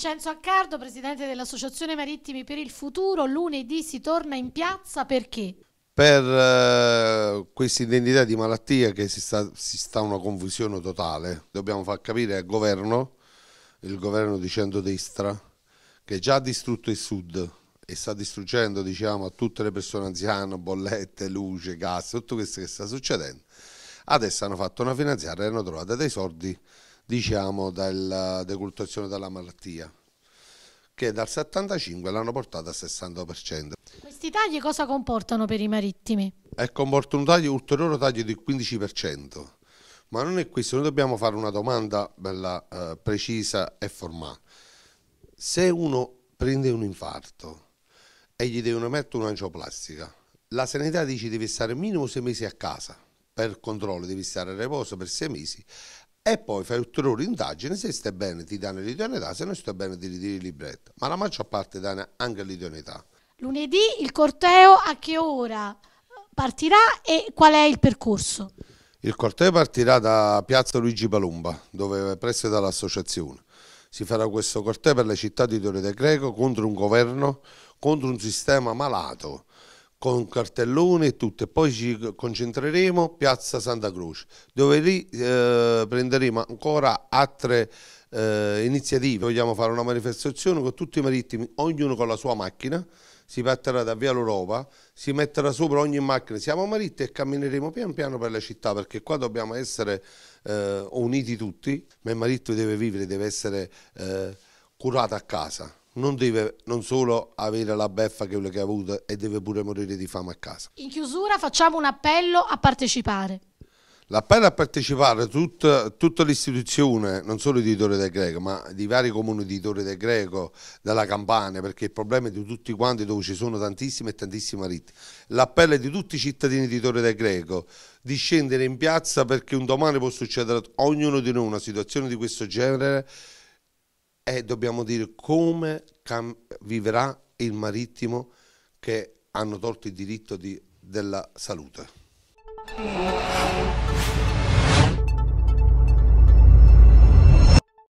Vincenzo Accardo, presidente dell'Associazione Marittimi per il Futuro, lunedì si torna in piazza perché? Per eh, questa identità di malattia che si sta, si sta una confusione totale, dobbiamo far capire al governo, il governo di centrodestra, che già ha distrutto il sud e sta distruggendo diciamo, a tutte le persone anziane, bollette, luce, gas, tutto questo che sta succedendo, adesso hanno fatto una finanziaria e hanno trovato dei soldi diciamo, della decurtazione della malattia che dal 75 l'hanno portata al 60%. Questi tagli cosa comportano per i marittimi? E comporta un taglio, ulteriore taglio del 15%, ma non è questo, noi dobbiamo fare una domanda bella eh, precisa e formale. Se uno prende un infarto e gli devono mettere un'angioplastica, la sanità dice che devi stare minimo sei mesi a casa per controllo, devi stare a riposo per sei mesi e poi fai ulteriori indagini se stai bene ti danno l'idoneità, se non stai bene ti ritiri il libretto, ma la maggior parte danno anche l'idoneità. Lunedì il corteo a che ora partirà e qual è il percorso? Il corteo partirà da Piazza Luigi Palumba, dove è presso dall'associazione. Si farà questo corteo per la città di Torre de Greco contro un governo, contro un sistema malato con cartelloni e tutto e poi ci concentreremo piazza Santa Croce dove lì eh, prenderemo ancora altre eh, iniziative vogliamo fare una manifestazione con tutti i marittimi ognuno con la sua macchina si partirà da Via l'Europa, si metterà sopra ogni macchina, siamo marittimi e cammineremo pian piano per la città perché qua dobbiamo essere eh, uniti tutti, ma il marito deve vivere, deve essere eh, curato a casa non deve non solo avere la beffa che ha avuto e deve pure morire di fame a casa. In chiusura facciamo un appello a partecipare. L'appello a partecipare tutta, tutta l'istituzione, non solo di Torre del Greco, ma di vari comuni di Torre del Greco, dalla Campania, perché il problema è di tutti quanti dove ci sono tantissime e tantissime riti. L'appello è di tutti i cittadini di Torre del Greco di scendere in piazza perché un domani può succedere a ognuno di noi una situazione di questo genere e dobbiamo dire come vivrà il marittimo che hanno tolto il diritto di, della salute.